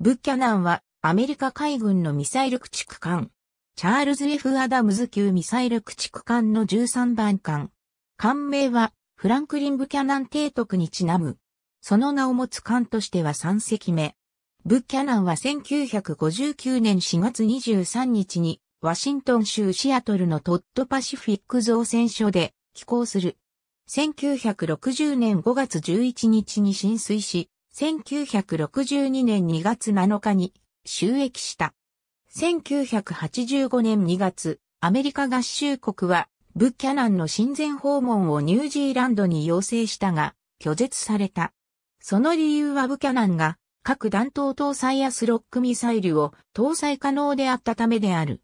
ブッキャナンはアメリカ海軍のミサイル駆逐艦、チャールズ・ F・ アダムズ級ミサイル駆逐艦の13番艦。艦名はフランクリン・ブキャナン提督にちなむ。その名を持つ艦としては3隻目。ブッキャナンは1959年4月23日にワシントン州シアトルのトッドパシフィック造船所で寄港する。1960年5月11日に浸水し、1962年2月7日に収益した。1985年2月、アメリカ合衆国はブッキャナンの親善訪問をニュージーランドに要請したが、拒絶された。その理由はブキャナンが各弾頭搭載やスロックミサイルを搭載可能であったためである。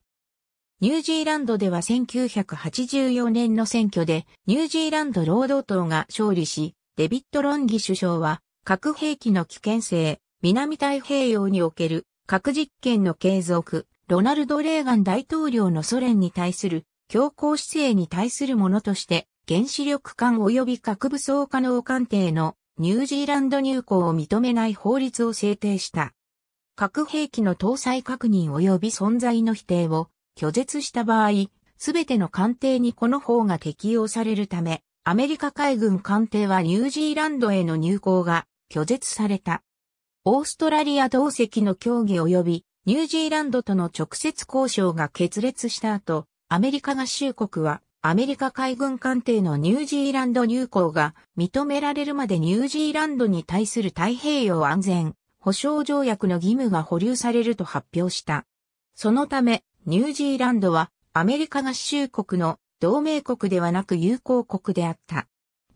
ニュージーランドでは1984年の選挙でニュージーランド労働党が勝利し、デビット・ロンギ首相は核兵器の危険性、南太平洋における核実験の継続、ロナルド・レーガン大統領のソ連に対する強硬姿勢に対するものとして、原子力艦及び核武装可能艦艇のニュージーランド入港を認めない法律を制定した。核兵器の搭載確認及び存在の否定を拒絶した場合、すべての艦艇にこの法が適用されるため、アメリカ海軍艦艇はニュージーランドへの入港が拒絶された。オーストラリア同席の協議及びニュージーランドとの直接交渉が決裂した後、アメリカ合衆国はアメリカ海軍艦艇のニュージーランド入港が認められるまでニュージーランドに対する太平洋安全保障条約の義務が保留されると発表した。そのため、ニュージーランドはアメリカ合衆国の同盟国ではなく友好国であった。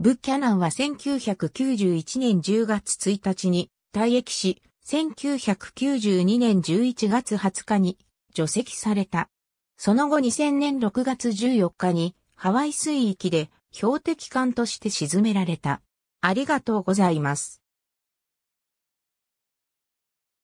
ブッキャナンは1991年10月1日に退役し、1992年11月20日に除籍された。その後2000年6月14日にハワイ水域で標的艦として沈められた。ありがとうございます。